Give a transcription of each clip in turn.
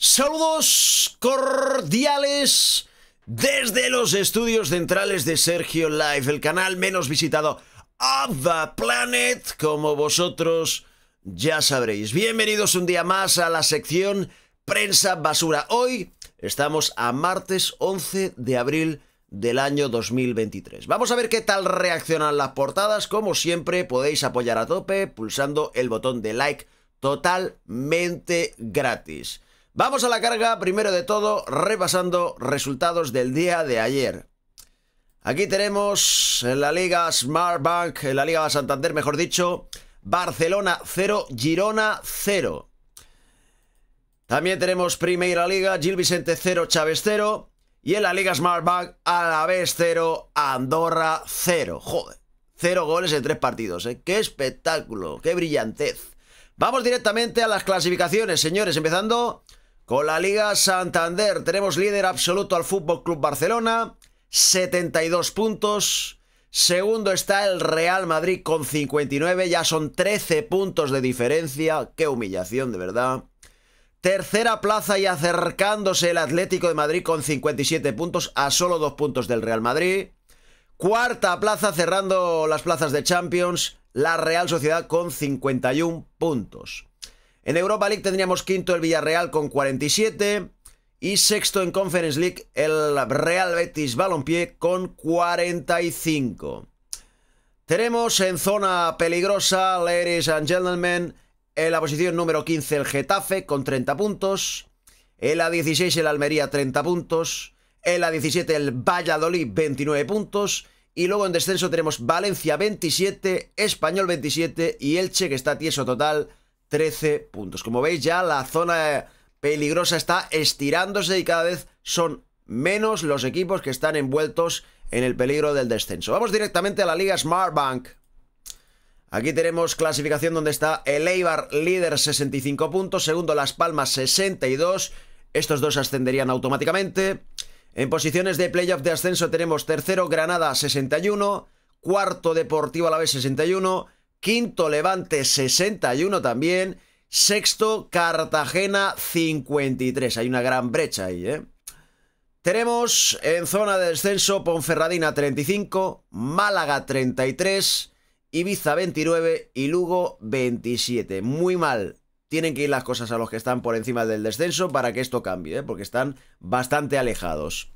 Saludos cordiales desde los estudios centrales de Sergio Live, el canal menos visitado of the planet, como vosotros ya sabréis. Bienvenidos un día más a la sección Prensa Basura. Hoy estamos a martes 11 de abril del año 2023. Vamos a ver qué tal reaccionan las portadas. Como siempre, podéis apoyar a tope pulsando el botón de like totalmente gratis. Vamos a la carga, primero de todo, repasando resultados del día de ayer. Aquí tenemos en la Liga Smart Bank, en la Liga Santander, mejor dicho, Barcelona 0, Girona 0. También tenemos Primera Liga, Gil Vicente 0, Chávez 0. Y en la Liga Smart Bank, vez 0, Andorra 0. Joder, 0 goles en 3 partidos, ¿eh? ¡Qué espectáculo! ¡Qué brillantez! Vamos directamente a las clasificaciones, señores, empezando con la Liga Santander tenemos líder absoluto al Fútbol Club Barcelona, 72 puntos. Segundo está el Real Madrid con 59, ya son 13 puntos de diferencia. Qué humillación, de verdad. Tercera plaza y acercándose el Atlético de Madrid con 57 puntos, a solo dos puntos del Real Madrid. Cuarta plaza cerrando las plazas de Champions, la Real Sociedad con 51 puntos. En Europa League tendríamos quinto el Villarreal con 47 y sexto en Conference League el Real Betis Balompié con 45. Tenemos en zona peligrosa, ladies and gentlemen, en la posición número 15 el Getafe con 30 puntos, en la 16 el Almería 30 puntos, en la 17 el Valladolid 29 puntos y luego en descenso tenemos Valencia 27, Español 27 y Elche que está tieso total 13 puntos. Como veis ya la zona eh, peligrosa está estirándose y cada vez son menos los equipos que están envueltos en el peligro del descenso. Vamos directamente a la Liga smart bank Aquí tenemos clasificación donde está el Eibar líder 65 puntos, segundo Las Palmas 62, estos dos ascenderían automáticamente. En posiciones de playoff de ascenso tenemos tercero Granada 61, cuarto Deportivo a la vez 61, Quinto Levante 61 también. Sexto Cartagena 53. Hay una gran brecha ahí, ¿eh? Tenemos en zona de descenso Ponferradina 35, Málaga 33, Ibiza 29 y Lugo 27. Muy mal. Tienen que ir las cosas a los que están por encima del descenso para que esto cambie, ¿eh? porque están bastante alejados.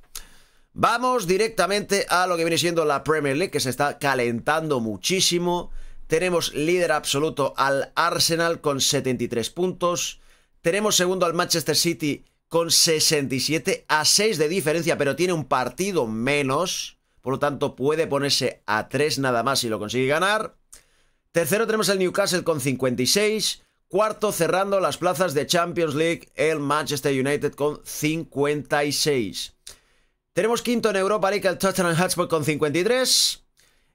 Vamos directamente a lo que viene siendo la Premier League, que se está calentando muchísimo. Tenemos líder absoluto al Arsenal con 73 puntos. Tenemos segundo al Manchester City con 67 a 6 de diferencia, pero tiene un partido menos. Por lo tanto, puede ponerse a 3 nada más si lo consigue ganar. Tercero tenemos al Newcastle con 56. Cuarto cerrando las plazas de Champions League, el Manchester United con 56. Tenemos quinto en Europa League el Tottenham Hotspur con 53.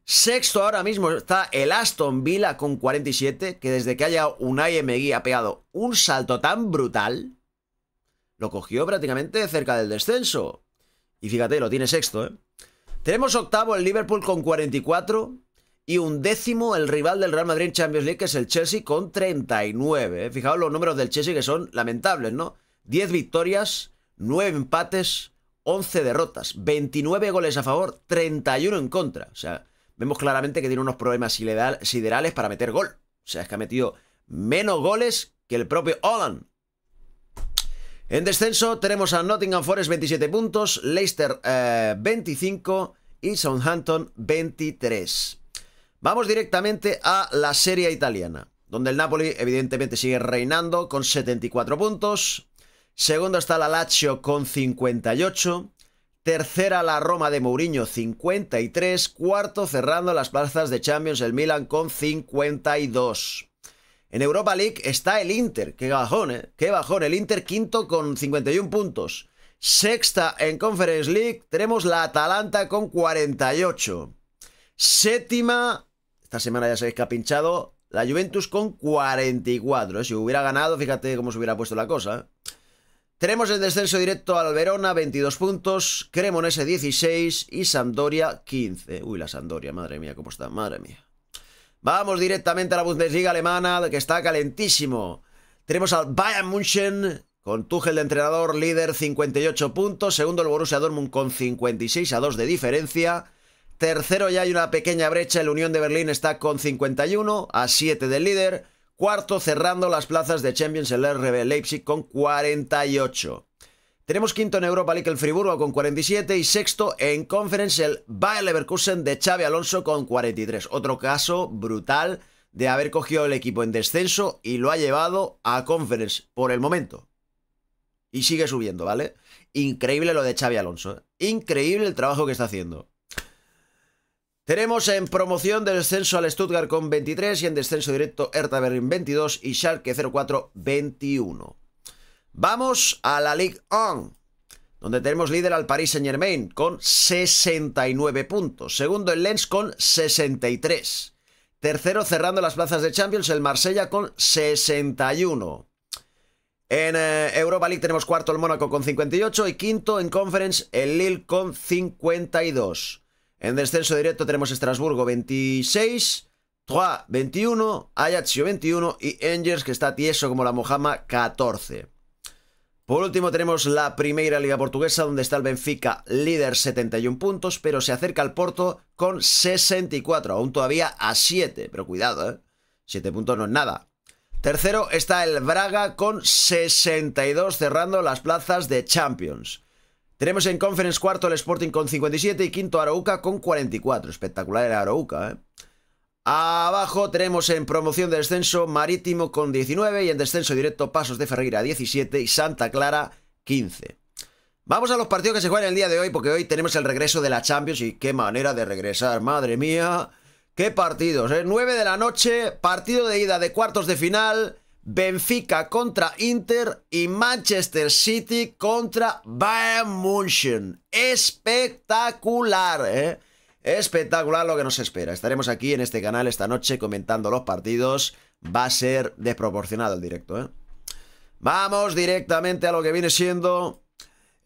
Sexto ahora mismo está el Aston Villa con 47, que desde que haya un IMG ha pegado un salto tan brutal, lo cogió prácticamente cerca del descenso. Y fíjate, lo tiene sexto, ¿eh? Tenemos octavo el Liverpool con 44 y un décimo el rival del Real Madrid en Champions League, que es el Chelsea, con 39. ¿eh? Fijaos los números del Chelsea que son lamentables, ¿no? 10 victorias, 9 empates, 11 derrotas, 29 goles a favor, 31 en contra. O sea, vemos claramente que tiene unos problemas siderales para meter gol. O sea, es que ha metido menos goles que el propio Holland. En descenso tenemos a Nottingham Forest 27 puntos, Leicester 25 eh, y Southampton 23. Vamos directamente a la Serie Italiana, donde el Napoli evidentemente sigue reinando con 74 puntos. Segundo está la Lazio con 58. Tercera la Roma de Mourinho, 53. Cuarto cerrando las plazas de Champions el Milan con 52. En Europa League está el Inter. Qué bajón, ¿eh? Qué bajón. El Inter quinto con 51 puntos. Sexta en Conference League tenemos la Atalanta con 48. Séptima, esta semana ya sabéis que ha pinchado, la Juventus con 44. Eh, si hubiera ganado, fíjate cómo se hubiera puesto la cosa. Eh. Tenemos el descenso directo al Verona, 22 puntos, Cremonese 16 y Sampdoria 15. Uy, la Sampdoria, madre mía, cómo está, madre mía. Vamos directamente a la Bundesliga alemana, que está calentísimo. Tenemos al Bayern München con Tuchel de entrenador, líder 58 puntos, segundo el Borussia Dortmund con 56 a 2 de diferencia. Tercero ya hay una pequeña brecha, el Unión de Berlín está con 51 a 7 del líder. Cuarto, cerrando las plazas de Champions el RB Leipzig con 48. Tenemos quinto en Europa League el Friburgo con 47 y sexto en Conference el Bayer Leverkusen de Xavi Alonso con 43. Otro caso brutal de haber cogido el equipo en descenso y lo ha llevado a Conference por el momento. Y sigue subiendo, ¿vale? Increíble lo de Xavi Alonso. ¿eh? Increíble el trabajo que está haciendo. Tenemos en promoción de descenso al Stuttgart con 23 y en descenso directo Hertha Berlin 22 y Schalke 04 21. Vamos a la Ligue 1, donde tenemos líder al Paris Saint-Germain con 69 puntos, segundo el Lens con 63. Tercero cerrando las plazas de Champions el Marsella con 61. En eh, Europa League tenemos cuarto el Mónaco con 58 y quinto en Conference el Lille con 52. En descenso directo tenemos Estrasburgo 26, Troyes 21, Ajaccio 21 y Angers, que está tieso como la Mojama, 14. Por último tenemos la Primera Liga Portuguesa, donde está el Benfica líder 71 puntos, pero se acerca al Porto con 64, aún todavía a 7, pero cuidado, ¿eh? 7 puntos no es nada. Tercero está el Braga con 62, cerrando las plazas de Champions. Tenemos en Conference cuarto el Sporting con 57 y quinto Arauca con 44. Espectacular el Arauca, ¿eh? Abajo tenemos en promoción de descenso Marítimo con 19 y en descenso directo Pasos de Ferreira 17 y Santa Clara 15. Vamos a los partidos que se juegan el día de hoy porque hoy tenemos el regreso de la Champions y qué manera de regresar, madre mía. Qué partidos, ¿eh? 9 de la noche, partido de ida de cuartos de final Benfica contra Inter y Manchester City contra Bayern München. Espectacular, ¿eh? Espectacular lo que nos espera. Estaremos aquí en este canal esta noche comentando los partidos. Va a ser desproporcionado el directo, ¿eh? Vamos directamente a lo que viene siendo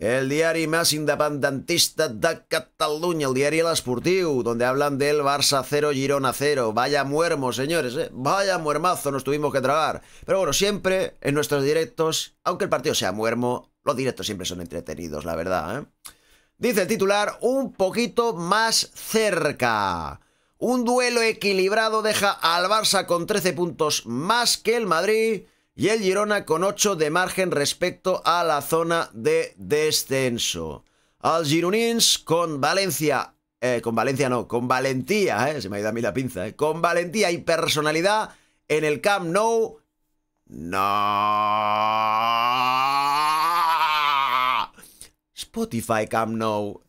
el diario más independentista de Cataluña, el diario El donde hablan del Barça 0, Girona 0. Vaya muermo, señores, ¿eh? vaya muermazo nos tuvimos que tragar. Pero bueno, siempre en nuestros directos, aunque el partido sea muermo, los directos siempre son entretenidos, la verdad. ¿eh? Dice el titular, un poquito más cerca. Un duelo equilibrado deja al Barça con 13 puntos más que el Madrid y el Girona con 8 de margen respecto a la zona de descenso. Al Gironins con Valencia, eh, con Valencia no, con valentía, eh, se me ha ido a mí la pinza, eh, con valentía y personalidad en el Camp Nou. No. Spotify Camp Nou.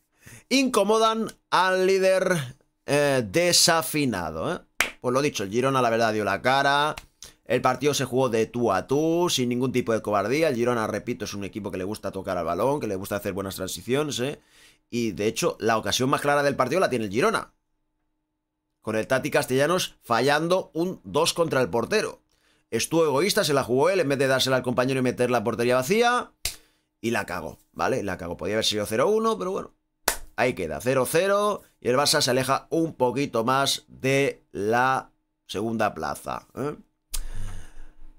Incomodan al líder eh, desafinado. Eh. Pues lo dicho, el Girona la verdad dio la cara. El partido se jugó de tú a tú, sin ningún tipo de cobardía. El Girona, repito, es un equipo que le gusta tocar al balón, que le gusta hacer buenas transiciones, ¿eh? Y de hecho, la ocasión más clara del partido la tiene el Girona. Con el Tati Castellanos fallando un 2 contra el portero. Estuvo egoísta, se la jugó él en vez de dársela al compañero y meter la portería vacía. Y la cago, ¿vale? La cago. Podía haber sido 0-1, pero bueno. Ahí queda, 0-0. Y el Barça se aleja un poquito más de la segunda plaza. ¿eh?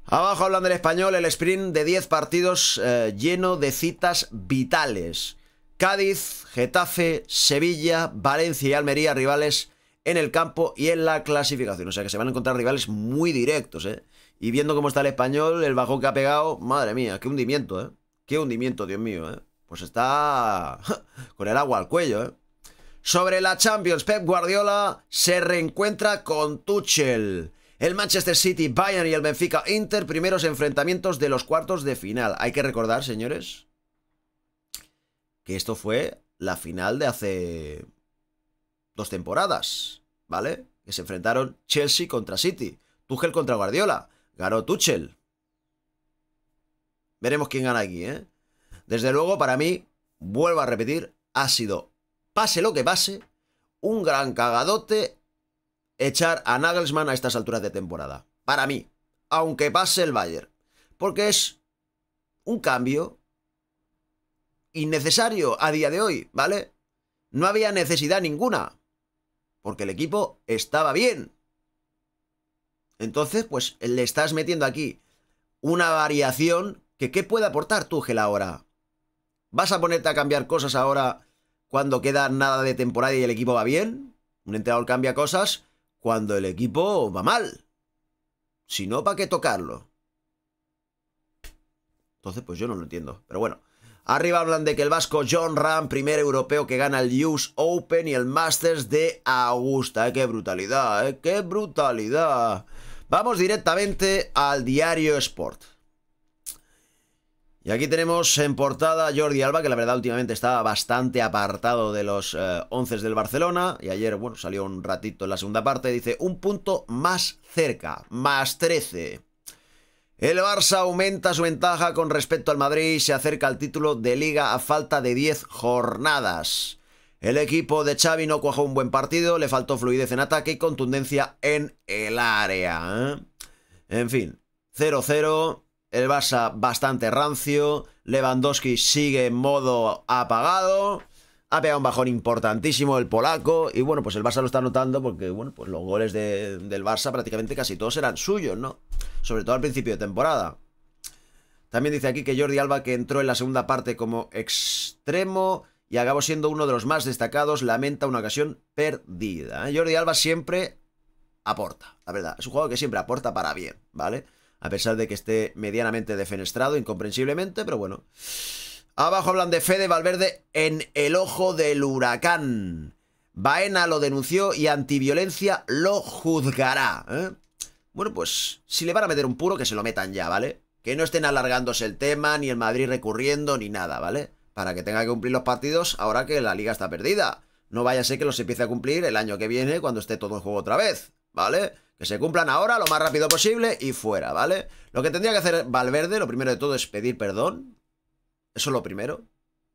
Abajo hablando en español, el sprint de 10 partidos eh, lleno de citas vitales. Cádiz, Getafe, Sevilla, Valencia y Almería, rivales en el campo y en la clasificación. O sea que se van a encontrar rivales muy directos, ¿eh? Y viendo cómo está el español, el bajón que ha pegado, madre mía, qué hundimiento, ¿eh? Qué hundimiento, Dios mío, ¿eh? Pues está con el agua al cuello, ¿eh? Sobre la Champions, Pep Guardiola se reencuentra con Tuchel. El Manchester City, Bayern y el Benfica Inter, primeros enfrentamientos de los cuartos de final. Hay que recordar, señores, que esto fue la final de hace dos temporadas, ¿vale? Que se enfrentaron Chelsea contra City, Tuchel contra Guardiola, ganó Tuchel. Veremos quién gana aquí, ¿eh? Desde luego, para mí, vuelvo a repetir, ha sido, pase lo que pase, un gran cagadote echar a Nagelsmann a estas alturas de temporada. Para mí, aunque pase el Bayern. Porque es un cambio innecesario a día de hoy, ¿vale? No había necesidad ninguna. Porque el equipo estaba bien. Entonces, pues le estás metiendo aquí una variación que ¿qué puede aportar Tuchel ahora? ¿Vas a ponerte a cambiar cosas ahora cuando queda nada de temporada y el equipo va bien? Un entrenador cambia cosas cuando el equipo va mal. Si no, ¿para qué tocarlo? Entonces, pues yo no lo entiendo. Pero bueno. Arriba hablan de que el vasco John Ram, primer europeo que gana el US Open y el Masters de Augusta. Eh, ¡Qué brutalidad! Eh, ¡Qué brutalidad! Vamos directamente al diario Sport. Y aquí tenemos en portada Jordi Alba, que la verdad últimamente estaba bastante apartado de los 11 eh, del Barcelona. Y ayer, bueno, salió un ratito en la segunda parte. Dice, un punto más cerca, más 13. El Barça aumenta su ventaja con respecto al Madrid y se acerca al título de liga a falta de 10 jornadas. El equipo de Xavi no cuajó un buen partido, le faltó fluidez en ataque y contundencia en el área. ¿eh? En fin, 0-0. El Barça bastante rancio. Lewandowski sigue en modo apagado. Ha pegado un bajón importantísimo el polaco. Y bueno, pues el Barça lo está notando porque, bueno, pues los goles del Barça prácticamente casi todos eran suyos, ¿no? Sobre todo al principio de temporada. También dice aquí que Jordi Alba, que entró en la segunda parte como extremo y acabó siendo uno de los más destacados, lamenta una ocasión perdida. ¿eh? Jordi Alba siempre aporta, la verdad. Es un juego que siempre aporta para bien, ¿vale? a pesar de que esté medianamente defenestrado, incomprensiblemente, pero bueno. Abajo hablan de Fede Valverde en el ojo del huracán. Baena lo denunció y antiviolencia lo juzgará. ¿eh? Bueno, pues si le van a meter un puro, que se lo metan ya, ¿vale? Que no estén alargándose el tema, ni el Madrid recurriendo, ni nada, ¿vale? Para que tenga que cumplir los partidos ahora que la liga está perdida. No vaya a ser que los empiece a cumplir el año que viene cuando esté todo en juego otra vez, ¿vale? se cumplan ahora lo más rápido posible y fuera, ¿vale? Lo que tendría que hacer Valverde, lo primero de todo, es pedir perdón. Eso es lo primero.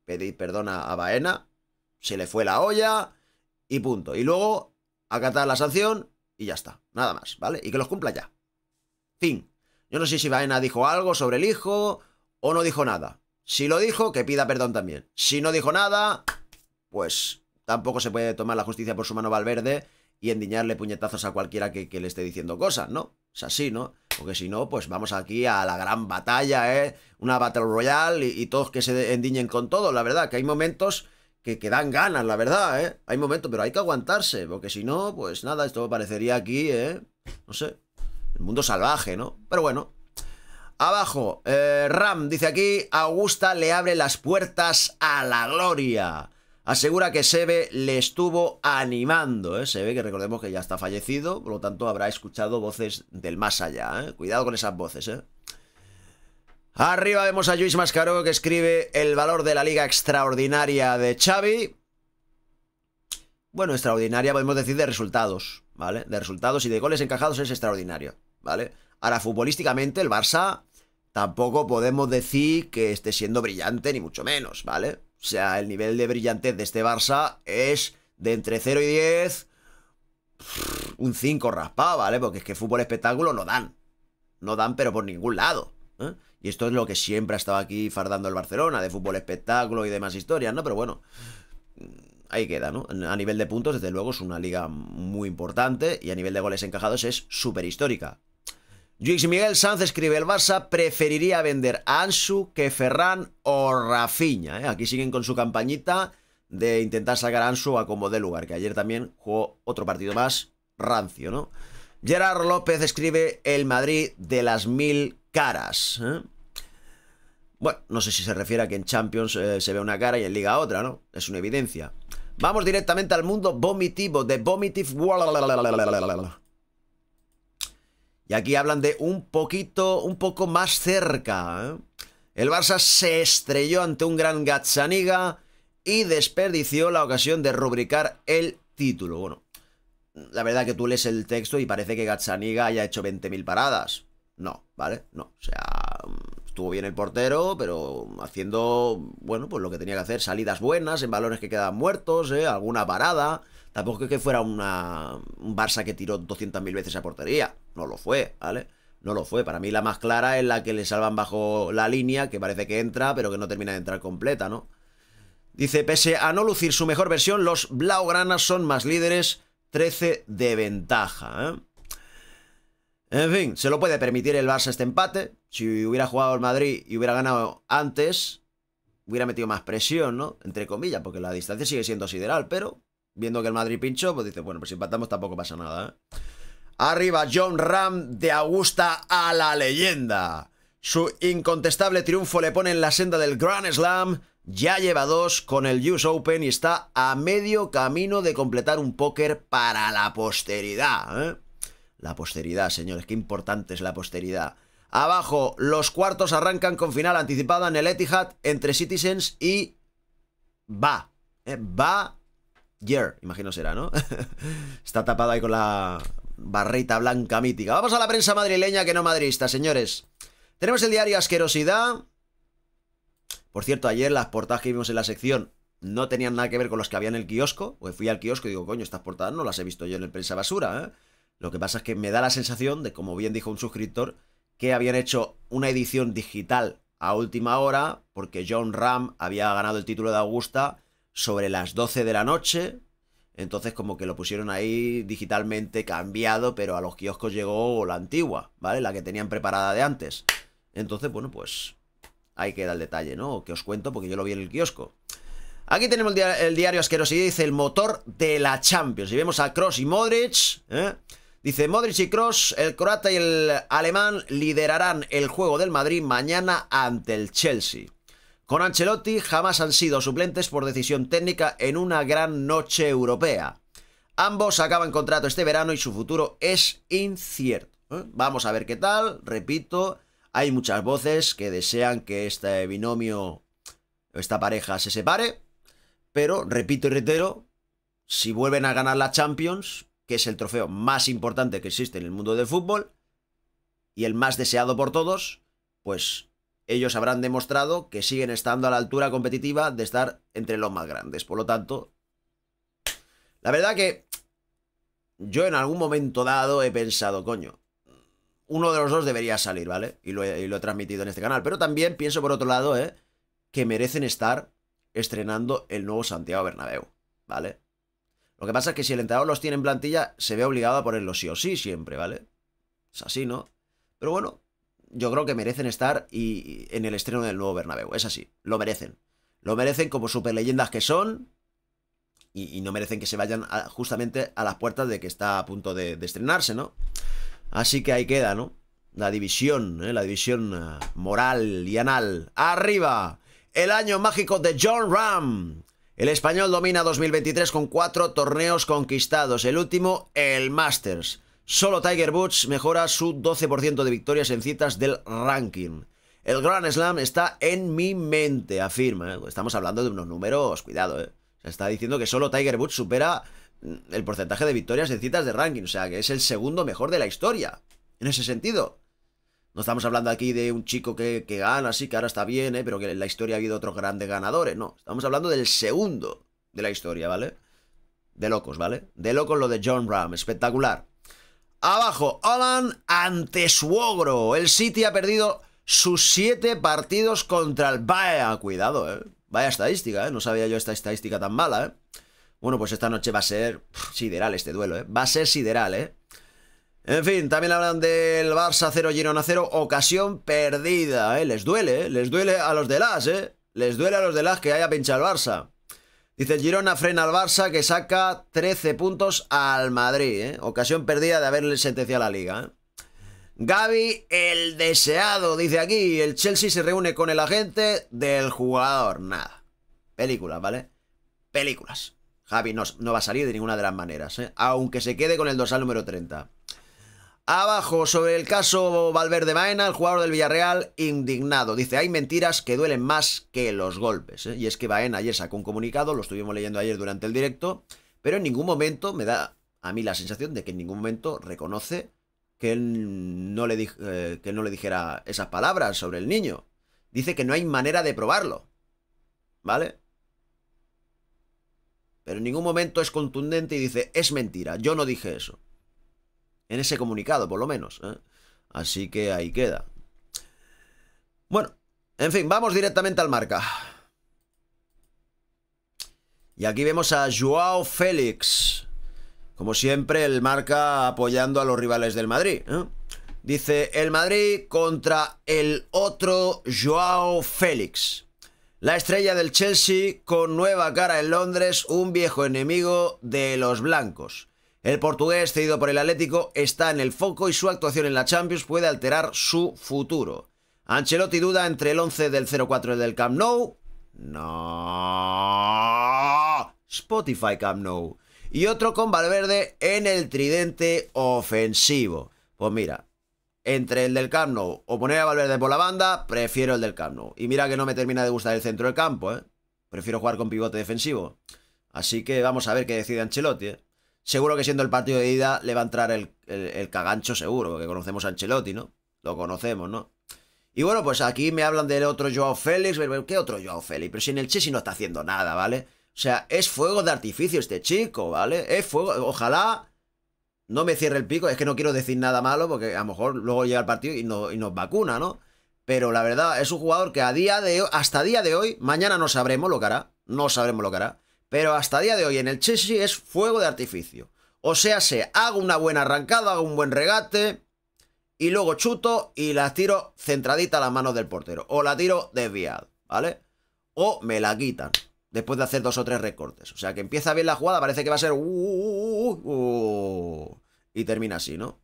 Pedir perdón a, a Baena. Se le fue la olla y punto. Y luego acatar la sanción y ya está. Nada más, ¿vale? Y que los cumpla ya. Fin. Yo no sé si Baena dijo algo sobre el hijo o no dijo nada. Si lo dijo, que pida perdón también. Si no dijo nada, pues tampoco se puede tomar la justicia por su mano Valverde y endiñarle puñetazos a cualquiera que, le esté diciendo cosas, ¿no? Es así, ¿no? Porque si no, pues vamos aquí a la gran batalla, ¿eh? Una Battle Royale y, todos que se endiñen con todo. La verdad que hay momentos que, dan ganas, la verdad, ¿eh? Hay momentos, pero hay que aguantarse, porque si no, pues nada, esto parecería aquí, ¿eh? No sé, el mundo salvaje, ¿no? Pero bueno. Abajo, eh, Ram dice aquí, Augusta le abre las puertas a la gloria asegura que Seve le estuvo animando. ¿eh? ve, que recordemos que ya está fallecido, por lo tanto habrá escuchado voces del más allá. ¿eh? Cuidado con esas voces. ¿eh? Arriba vemos a Luis Mascaró, que escribe el valor de la liga extraordinaria de Xavi. Bueno, extraordinaria podemos decir de resultados, ¿vale? De resultados y de goles encajados es extraordinario, ¿vale? Ahora, futbolísticamente, el Barça tampoco podemos decir que esté siendo brillante, ni mucho menos, ¿vale? O sea, el nivel de brillantez de este Barça es de entre 0 y 10, un 5 raspado, ¿vale? Porque es que fútbol espectáculo no dan. No dan, pero por ningún lado. ¿eh? Y esto es lo que siempre ha estado aquí fardando el Barcelona, de fútbol espectáculo y demás historias, ¿no? Pero bueno, mm, ahí queda, ¿no? A nivel de puntos, desde luego, es una liga muy importante y a nivel de goles encajados es súper histórica. Luis Miguel Sanz escribe, el Barça preferiría vender a Ansu que Ferran o Rafinha. ¿eh? Aquí siguen con su campañita de intentar sacar a Ansu a como de lugar, que ayer también jugó otro partido más rancio, ¿no? Gerard López escribe, el Madrid de las mil caras. ¿eh? Bueno, no sé si se refiere a que en Champions eh, se ve una cara y en Liga otra, ¿no? Es una evidencia. Vamos directamente al mundo vomitivo, de vomitive... Y aquí hablan de un poquito, un poco más cerca. ¿eh? El Barça se estrelló ante un gran Gazzaniga y desperdició la ocasión de rubricar el título. Bueno, la verdad que tú lees el texto y parece que Gazzaniga haya hecho 20.000 paradas. No, ¿vale? No, o sea, estuvo bien el portero, pero haciendo, bueno, pues lo que tenía que hacer, salidas buenas, en balones que quedaban muertos, ¿eh? alguna parada. Tampoco es que fuera una, un Barça que tiró 200.000 veces a portería no lo fue, ¿vale? No lo fue. Para mí la más clara es la que le salvan bajo la línea, que parece que entra, pero que no termina de entrar completa, ¿no? Dice, pese a no lucir su mejor versión, los Blaugranas son más líderes, 13 de ventaja, ¿eh? En fin, se lo puede permitir el Barça este empate. Si hubiera jugado el Madrid y hubiera ganado antes, hubiera metido más presión, ¿no? Entre comillas, porque la distancia sigue siendo sideral, pero viendo que el Madrid pinchó, pues dice, bueno, pues si empatamos tampoco pasa nada, ¿eh? Arriba John Ram de Augusta a la leyenda. Su incontestable triunfo le pone en la senda del Grand Slam. Ya lleva dos con el US Open y está a medio camino de completar un póker para la posteridad. ¿eh? La posteridad, señores, qué importante es la posteridad. Abajo, los cuartos arrancan con final anticipada en el Etihad entre Citizens y Va. Va. ¿eh? imagino será, ¿no? Está tapado ahí con la barrita blanca mítica. Vamos a la prensa madrileña que no madrista, señores. Tenemos el diario Asquerosidad. Por cierto, ayer las portadas que vimos en la sección no tenían nada que ver con los que había en el kiosco. Pues fui al kiosco y digo, coño, estas portadas no las he visto yo en el prensa basura. ¿eh? Lo que pasa es que me da la sensación de, como bien dijo un suscriptor, que habían hecho una edición digital a última hora porque John Ram había ganado el título de Augusta sobre las 12 de la noche entonces como que lo pusieron ahí digitalmente cambiado, pero a los kioscos llegó la antigua, ¿vale? La que tenían preparada de antes. Entonces, bueno, pues ahí queda el detalle, ¿no? Que os cuento porque yo lo vi en el kiosco. Aquí tenemos el, diario, asqueroso y dice el motor de la Champions. Y vemos a Cross y Modric, ¿eh? Dice Modric y Cross, el croata y el alemán liderarán el juego del Madrid mañana ante el Chelsea. Con Ancelotti jamás han sido suplentes por decisión técnica en una gran noche europea. Ambos acaban contrato este verano y su futuro es incierto. ¿eh? Vamos a ver qué tal, repito, hay muchas voces que desean que este binomio, esta pareja se separe, pero repito y reitero, si vuelven a ganar la Champions, que es el trofeo más importante que existe en el mundo del fútbol y el más deseado por todos, pues ellos habrán demostrado que siguen estando a la altura competitiva de estar entre los más grandes. Por lo tanto, la verdad que yo en algún momento dado he pensado, coño, uno de los dos debería salir, ¿vale? Y lo, he, transmitido en este canal. Pero también pienso, por otro lado, ¿eh? Que merecen estar estrenando el nuevo Santiago Bernabéu, ¿vale? Lo que pasa es que si el entrenador los tiene en plantilla, se ve obligado a ponerlo sí o sí siempre, ¿vale? Es así, ¿no? Pero bueno, yo creo que merecen estar y, en el estreno del nuevo Bernabéu. Es así, lo merecen. Lo merecen como superleyendas que son y, no merecen que se vayan justamente a las puertas de que está a punto de, estrenarse, ¿no? Así que ahí queda, ¿no? La división, ¿eh? la división eh, moral y anal. ¡Arriba! El año mágico de John Ram. El español domina 2023 con cuatro torneos conquistados. El último, el Masters. Solo Tiger Woods mejora su 12% de victorias en citas del ranking. El Grand Slam está en mi mente, afirma. ¿eh? Estamos hablando de unos números, cuidado, ¿eh? Se está diciendo que solo Tiger Woods supera mm, el porcentaje de victorias en citas de ranking, o sea, que es el segundo mejor de la historia. En ese sentido. No estamos hablando aquí de un chico que, gana, sí, que ahora está bien, ¿eh? pero que en la historia ha habido otros grandes ganadores. No, estamos hablando del segundo de la historia, ¿vale? De locos, ¿vale? De locos lo de John Ram, espectacular. Abajo, Alan ante su ogro, El City ha perdido sus siete partidos contra el Bayern, Cuidado, ¿eh? Vaya estadística, ¿eh? No sabía yo esta estadística tan mala, ¿eh? Bueno, pues esta noche va a ser sideral este duelo, ¿eh? Va a ser sideral, ¿eh? En fin, también hablan del Barça 0, Girona 0, ocasión perdida, ¿eh? Les duele, eh. Les duele a los de las, ¿eh? Les duele a los de las que haya pinchado el Barça. Dice el Girona frena al Barça que saca 13 puntos al Madrid. ¿eh? Ocasión perdida de haberle sentenciado a la liga. ¿eh? Gaby, el deseado, dice aquí. El Chelsea se reúne con el agente del jugador. Nada. Películas, ¿vale? Películas. Javi no, no va a salir de ninguna de las maneras. ¿eh? Aunque se quede con el dorsal número 30. Abajo, sobre el caso Valverde Baena, el jugador del Villarreal, indignado. Dice, hay mentiras que duelen más que los golpes. ¿eh? Y es que Baena ayer sacó un comunicado, lo estuvimos leyendo ayer durante el directo, pero en ningún momento me da a mí la sensación de que en ningún momento reconoce que él no le, eh, que no le dijera esas palabras sobre el niño. Dice que no hay manera de probarlo. ¿Vale? Pero en ningún momento es contundente y dice, es mentira, yo no dije eso en ese comunicado, por lo menos. ¿eh? Así que ahí queda. Bueno, en fin, vamos directamente al marca. Y aquí vemos a Joao Félix. Como siempre, el marca apoyando a los rivales del Madrid. ¿eh? Dice, el Madrid contra el otro Joao Félix. La estrella del Chelsea con nueva cara en Londres, un viejo enemigo de los blancos. El portugués, cedido por el Atlético, está en el foco y su actuación en la Champions puede alterar su futuro. Ancelotti duda entre el 11 del 04 del Camp Nou. No. Spotify Camp Nou. Y otro con Valverde en el tridente ofensivo. Pues mira, entre el del Camp Nou o poner a Valverde por la banda, prefiero el del Camp Nou. Y mira que no me termina de gustar el centro del campo, ¿eh? Prefiero jugar con pivote defensivo. Así que vamos a ver qué decide Ancelotti, ¿eh? Seguro que siendo el partido de ida le va a entrar el, cagancho seguro, porque conocemos a Ancelotti, ¿no? Lo conocemos, ¿no? Y bueno, pues aquí me hablan del otro Joao Félix. ¿Qué otro Joao Félix? Pero si en el Chelsea no está haciendo nada, ¿vale? O sea, es fuego de artificio este chico, ¿vale? Es fuego. Ojalá no me cierre el pico. Es que no quiero decir nada malo porque a lo mejor luego llega el partido y, nos vacuna, ¿no? Pero la verdad, es un jugador que a día de hasta día de hoy, mañana no sabremos lo que hará. No sabremos lo que hará. Pero hasta día de hoy en el Chelsea es fuego de artificio. O sea, se hago una buena arrancada, hago un buen regate y luego chuto y la tiro centradita a las manos del portero. O la tiro desviada, ¿vale? O me la quitan después de hacer dos o tres recortes. O sea, que empieza bien la jugada, parece que va a ser... Uh, uh, uh, y termina así, ¿no?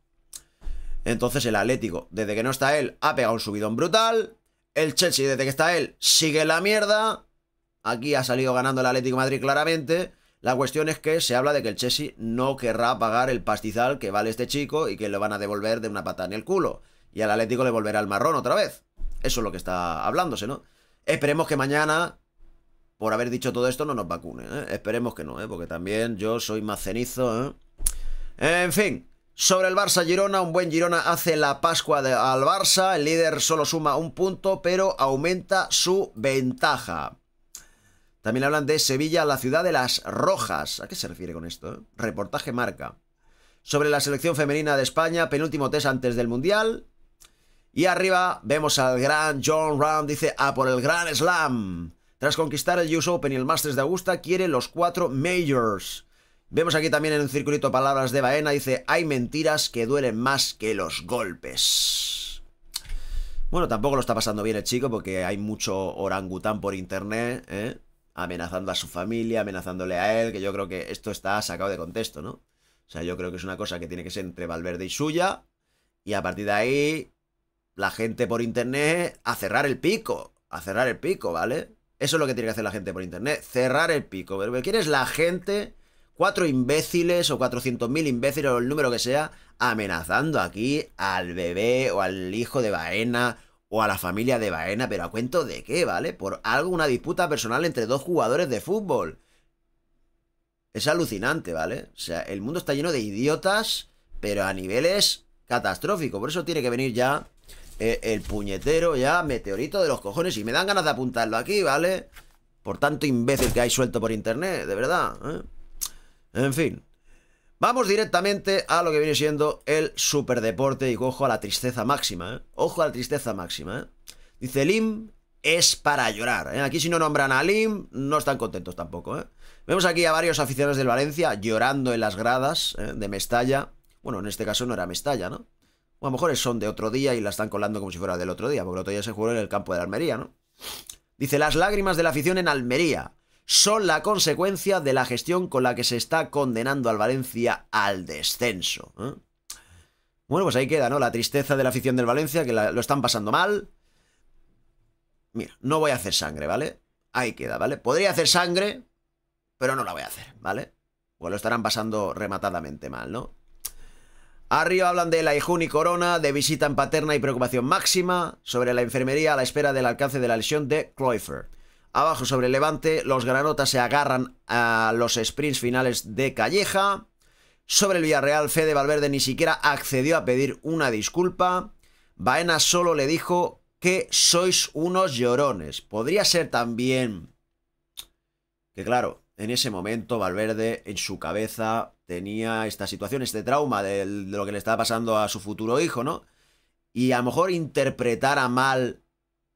Entonces el Atlético, desde que no está él, ha pegado un subidón brutal. El Chelsea, desde que está él, sigue la mierda. Aquí ha salido ganando el Atlético Madrid claramente. La cuestión es que se habla de que el Chelsea no querrá pagar el pastizal que vale este chico y que lo van a devolver de una patada en el culo. Y al Atlético le volverá el marrón otra vez. Eso es lo que está hablándose, ¿no? Esperemos que mañana, por haber dicho todo esto, no nos vacune. ¿eh? Esperemos que no, ¿eh? porque también yo soy más cenizo. ¿eh? En fin, sobre el Barça Girona, un buen Girona hace la Pascua al Barça. El líder solo suma un punto, pero aumenta su ventaja. También hablan de Sevilla, la ciudad de las rojas. ¿A qué se refiere con esto? Eh? Reportaje marca. Sobre la selección femenina de España, penúltimo test antes del Mundial. Y arriba vemos al gran John Round, dice, a por el gran slam. Tras conquistar el US Open y el Masters de Augusta, quiere los cuatro majors. Vemos aquí también en un circulito palabras de Baena, dice, hay mentiras que duelen más que los golpes. Bueno, tampoco lo está pasando bien el chico porque hay mucho orangután por internet, ¿eh? amenazando a su familia, amenazándole a él, que yo creo que esto está sacado de contexto, ¿no? O sea, yo creo que es una cosa que tiene que ser entre Valverde y suya, y a partir de ahí, la gente por internet a cerrar el pico, a cerrar el pico, ¿vale? Eso es lo que tiene que hacer la gente por internet, cerrar el pico. Pero ¿quién es la gente? Cuatro imbéciles o 400.000 imbéciles o el número que sea, amenazando aquí al bebé o al hijo de Baena o a la familia de Baena, pero a cuento de qué, ¿vale? Por algo, una disputa personal entre dos jugadores de fútbol. Es alucinante, ¿vale? O sea, el mundo está lleno de idiotas, pero a niveles catastróficos. Por eso tiene que venir ya eh, el puñetero, ya, meteorito de los cojones. Y me dan ganas de apuntarlo aquí, ¿vale? Por tanto imbécil que hay suelto por internet, de verdad. ¿eh? En fin. Vamos directamente a lo que viene siendo el superdeporte y ojo a la tristeza máxima, ¿eh? Ojo a la tristeza máxima, ¿eh? Dice Lim es para llorar, ¿eh? Aquí si no nombran a Lim no están contentos tampoco, ¿eh? Vemos aquí a varios aficionados del Valencia llorando en las gradas ¿eh? de Mestalla. Bueno, en este caso no era Mestalla, ¿no? O a lo mejor son de otro día y la están colando como si fuera del otro día, porque el otro día se jugó en el campo de Almería, ¿no? Dice las lágrimas de la afición en Almería son la consecuencia de la gestión con la que se está condenando al Valencia al descenso. ¿eh? Bueno, pues ahí queda, ¿no? La tristeza de la afición del Valencia, que lo están pasando mal. Mira, no voy a hacer sangre, ¿vale? Ahí queda, ¿vale? Podría hacer sangre, pero no la voy a hacer, ¿vale? Pues lo estarán pasando rematadamente mal, ¿no? Arriba hablan de la Ijun y Corona, de visita en paterna y preocupación máxima sobre la enfermería a la espera del alcance de la lesión de Cloyfer. Abajo sobre Levante, los granotas se agarran a los sprints finales de Calleja. Sobre el Villarreal, Fede Valverde ni siquiera accedió a pedir una disculpa. Baena solo le dijo que sois unos llorones. Podría ser también que, claro, en ese momento Valverde en su cabeza tenía esta situación, este trauma de, de lo que le estaba pasando a su futuro hijo, ¿no? Y a lo mejor interpretara mal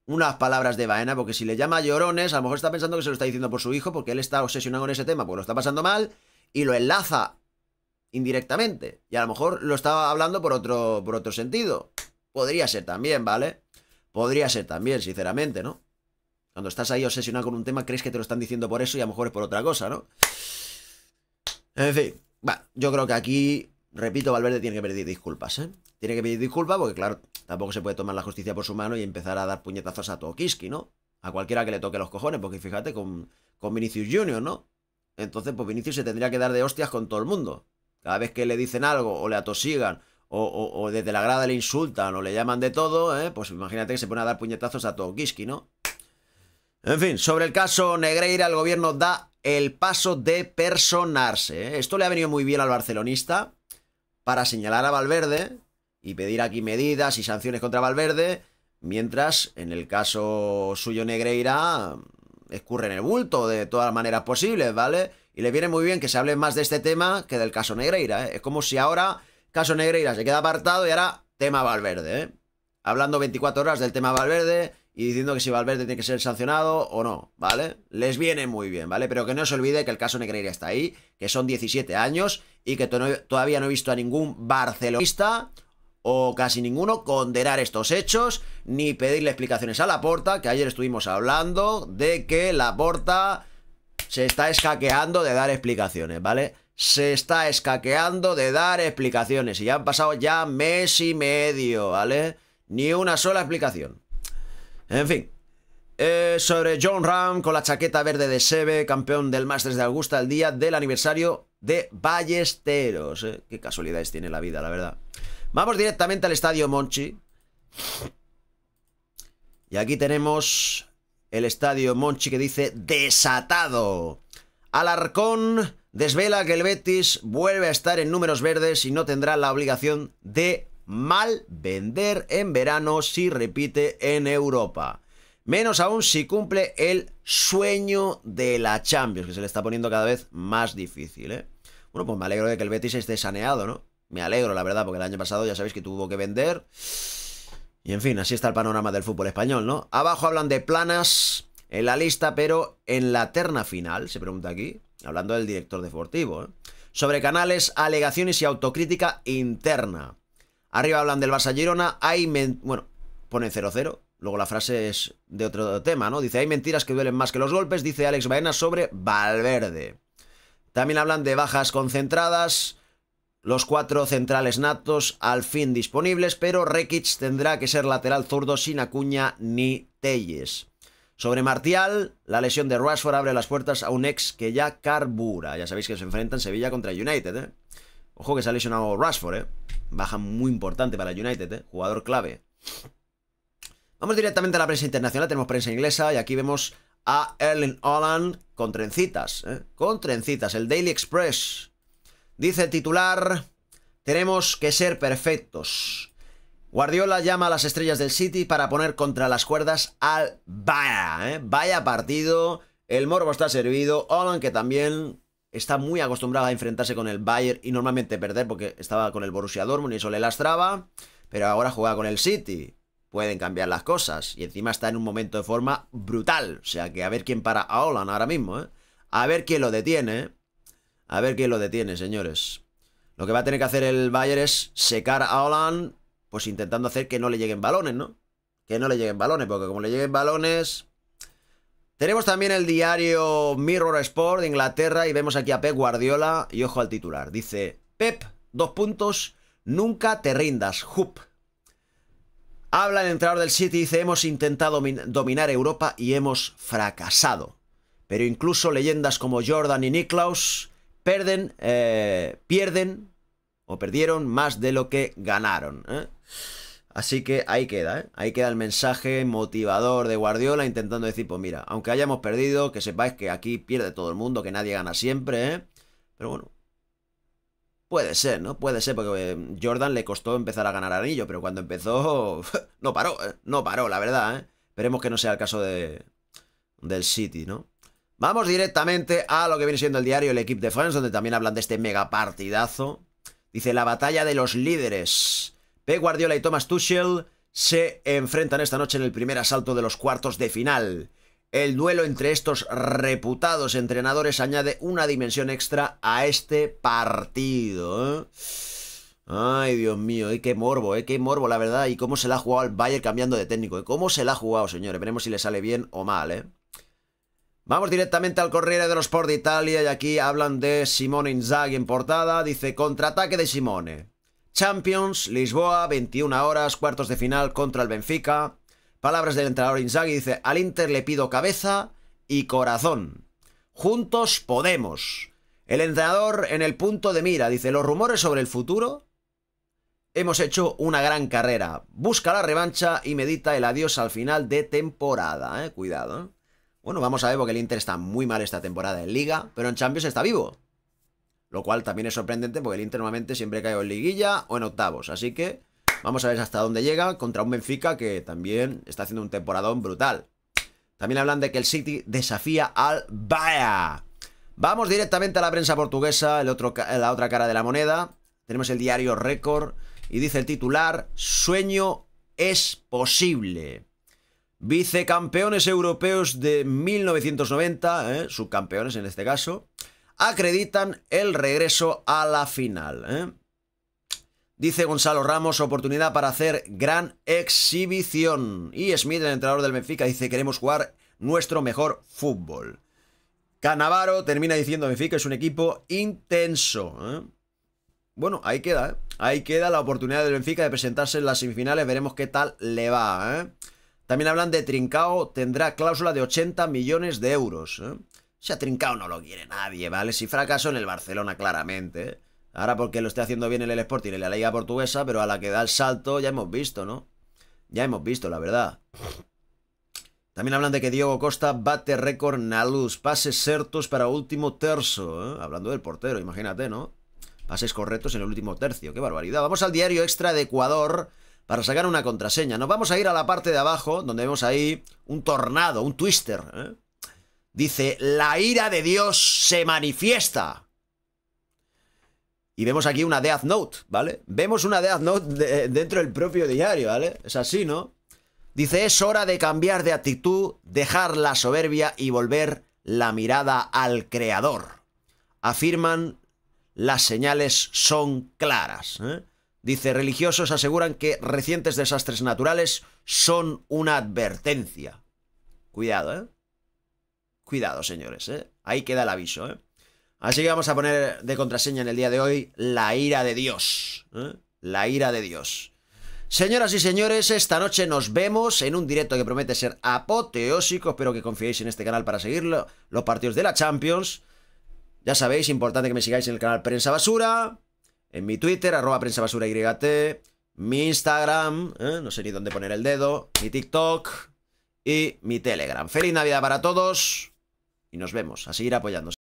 unas palabras de vaina, porque si le llama llorones, a lo mejor está pensando que se lo está diciendo por su hijo, porque él está obsesionado con ese tema, porque lo está pasando mal, y lo enlaza indirectamente. Y a lo mejor lo estaba hablando por otro, por otro sentido. Podría ser también, ¿vale? Podría ser también, sinceramente, ¿no? Cuando estás ahí obsesionado con un tema, crees que te lo están diciendo por eso y a lo mejor es por otra cosa, ¿no? En fin, bueno, yo creo que aquí, repito, Valverde tiene que pedir disculpas, ¿eh? tiene que pedir disculpas porque, claro, tampoco se puede tomar la justicia por su mano y empezar a dar puñetazos a Tokiski, ¿no? A cualquiera que le toque los cojones, porque fíjate, con, con Vinicius Junior, ¿no? Entonces, pues Vinicius se tendría que dar de hostias con todo el mundo. Cada vez que le dicen algo, o le atosigan, o, desde la grada le insultan, o le llaman de todo, ¿eh? Pues imagínate que se pone a dar puñetazos a Tokiski, ¿no? En fin, sobre el caso Negreira, el gobierno da el paso de personarse. ¿eh? Esto le ha venido muy bien al barcelonista para señalar a Valverde y pedir aquí medidas y sanciones contra Valverde, mientras en el caso suyo Negreira mm, escurren en el bulto de todas las maneras posibles, ¿vale? Y les viene muy bien que se hable más de este tema que del caso Negreira, ¿eh? Es como si ahora caso Negreira se queda apartado y ahora tema Valverde, ¿eh? Hablando 24 horas del tema Valverde y diciendo que si Valverde tiene que ser sancionado o no, ¿vale? Les viene muy bien, ¿vale? Pero que no se olvide que el caso Negreira está ahí, que son 17 años y que todavía no he visto a ningún barcelonista o casi ninguno condenar estos hechos ni pedirle explicaciones a la porta, que ayer estuvimos hablando de que la se está escaqueando de dar explicaciones, ¿vale? Se está escaqueando de dar explicaciones y ya han pasado ya mes y medio, ¿vale? Ni una sola explicación. En fin. Eh, sobre John Ram con la chaqueta verde de Seve, campeón del Masters de Augusta el día del aniversario de Ballesteros. ¿eh? qué casualidades tiene la vida, la verdad. Vamos directamente al estadio Monchi. Y aquí tenemos el estadio Monchi que dice desatado. Alarcón desvela que el Betis vuelve a estar en números verdes y no tendrá la obligación de mal vender en verano si repite en Europa. Menos aún si cumple el sueño de la Champions, que se le está poniendo cada vez más difícil. ¿eh? Bueno, pues me alegro de que el Betis esté saneado, ¿no? Me alegro, la verdad, porque el año pasado ya sabéis que tuvo que vender. Y en fin, así está el panorama del fútbol español, ¿no? Abajo hablan de planas en la lista, pero en la terna final, se pregunta aquí, hablando del director deportivo. ¿eh? Sobre canales, alegaciones y autocrítica interna. Arriba hablan del Barça Girona, hay... Bueno, pone 0-0. Luego la frase es de otro tema, ¿no? Dice, hay mentiras que duelen más que los golpes, dice Alex Baena sobre Valverde. También hablan de bajas concentradas, los cuatro centrales natos al fin disponibles, pero Rekic tendrá que ser lateral zurdo sin Acuña ni Telles. Sobre Martial, la lesión de Rashford abre las puertas a un ex que ya carbura. Ya sabéis que se enfrentan Sevilla contra United, ¿eh? Ojo que se ha lesionado Rashford, ¿eh? Baja muy importante para United, ¿eh? Jugador clave. Vamos directamente a la prensa internacional. Tenemos prensa inglesa y aquí vemos a Erling Holland con trencitas, Con trencitas. El Daily Express Dice el titular, tenemos que ser perfectos. Guardiola llama a las estrellas del City para poner contra las cuerdas al Vaya. ¿eh? Vaya partido. El Morbo está servido. Holland, que también está muy acostumbrado a enfrentarse con el Bayern y normalmente perder porque estaba con el Borussia Dortmund y eso le lastraba, pero ahora juega con el City. Pueden cambiar las cosas y encima está en un momento de forma brutal, o sea que a ver quién para a Holland ahora mismo, ¿eh? A ver quién lo detiene. ¿eh? A ver quién lo detiene, señores. Lo que va a tener que hacer el Bayern es secar a Holland, pues intentando hacer que no le lleguen balones, ¿no? Que no le lleguen balones, porque como le lleguen balones... Tenemos también el diario Mirror Sport de Inglaterra y vemos aquí a Pep Guardiola y ojo al titular. Dice, Pep, dos puntos, nunca te rindas, Hoop. Habla el entrenador del City y dice, hemos intentado dominar Europa y hemos fracasado. Pero incluso leyendas como Jordan y Niklaus eh, pierden o perdieron más de lo que ganaron. ¿eh? Así que ahí queda, ¿eh? ahí queda el mensaje motivador de Guardiola intentando decir, pues mira, aunque hayamos perdido, que sepáis que aquí pierde todo el mundo, que nadie gana siempre, pero bueno, Puede ser, ¿no? Puede ser, porque Jordan le costó empezar a ganar anillo, pero cuando empezó. No paró, no paró, la verdad, Esperemos que no sea el caso de. del City, ¿no? Vamos directamente a lo que viene siendo el diario El Equipe de Fans, donde también hablan de este mega Dice, la batalla de los líderes. P. Guardiola y Thomas Tuchel se enfrentan esta noche en el primer asalto de los cuartos de final. El duelo entre estos reputados entrenadores añade una dimensión extra a este partido. ¿eh? Ay, Dios mío, y eh, qué morbo, ¿eh? qué morbo, la verdad. Y cómo se la ha jugado el Bayern cambiando de técnico. Y eh, ¿Cómo se la ha jugado, señores? Veremos si le sale bien o mal, ¿eh? Vamos directamente al Corriere los Sport de Italia y aquí hablan de Simone Inzaghi en portada. Dice, contraataque de Simone. Champions, Lisboa, 21 horas, cuartos de final contra el Benfica. Palabras del entrenador Inzaghi, dice, al Inter le pido cabeza y corazón. Juntos podemos. El entrenador en el punto de mira, dice, los rumores sobre el futuro. Hemos hecho una gran carrera. Busca la revancha y medita el adiós al final de temporada. Eh, cuidado. ¿eh? Bueno, vamos a ver porque el Inter está muy mal esta temporada en Liga, pero en Champions está vivo. Lo cual también es sorprendente porque el Inter normalmente siempre cae en liguilla o en octavos. Así que vamos a ver hasta dónde llega contra un Benfica que también está haciendo un temporadón brutal. También hablan de que el City desafía al Bayern. Vamos directamente a la prensa portuguesa, el otro, la otra cara de la moneda. Tenemos el diario Record y dice el titular, sueño es posible vicecampeones europeos de 1990, eh, subcampeones en este caso, acreditan el regreso a la final. Eh. Dice Gonzalo Ramos, oportunidad para hacer gran exhibición. Y Smith, el entrenador del Benfica, dice queremos jugar nuestro mejor fútbol. Canavaro termina diciendo Benfica es un equipo intenso. Eh. Bueno, ahí queda, Ahí queda la oportunidad del Benfica de presentarse en las semifinales. Veremos qué tal le va, también hablan de Trincao, tendrá cláusula de 80 millones de euros. ¿eh? O sea, Trincao no lo quiere nadie, ¿vale? Si fracaso en el Barcelona, claramente. ¿eh? Ahora porque lo esté haciendo bien en el Sporting en la Liga Portuguesa, pero a la que da el salto ya hemos visto, ¿no? Ya hemos visto, la verdad. También hablan de que Diego Costa bate récord luz. Pases certos para último tercio. ¿eh? Hablando del portero, imagínate, ¿no? Pases correctos en el último tercio. ¡Qué barbaridad! Vamos al diario extra de Ecuador para sacar una contraseña. Nos vamos a ir a la parte de abajo, donde vemos ahí un tornado, un twister. ¿eh? Dice, la ira de Dios se manifiesta. Y vemos aquí una Death Note, ¿vale? Vemos una Death Note dentro del propio diario, ¿vale? Es así, ¿no? Dice, es hora de cambiar de actitud, dejar la soberbia y volver la mirada al Creador. Afirman, las señales son claras. ¿eh? Dice, religiosos aseguran que recientes desastres naturales son una advertencia. Cuidado, ¿eh? Cuidado, señores, ¿eh? Ahí queda el aviso, ¿eh? Así que vamos a poner de contraseña en el día de hoy la ira de Dios. ¿eh? La ira de Dios. Señoras y señores, esta noche nos vemos en un directo que promete ser apoteósico. Espero que confiéis en este canal para seguirlo los partidos de la Champions. Ya sabéis, importante que me sigáis en el canal Prensa Basura en mi Twitter, arroba prensa basura mi Instagram, ¿eh? no sé ni dónde poner el dedo, mi TikTok y mi Telegram. Feliz Navidad para todos y nos vemos. A seguir apoyándose.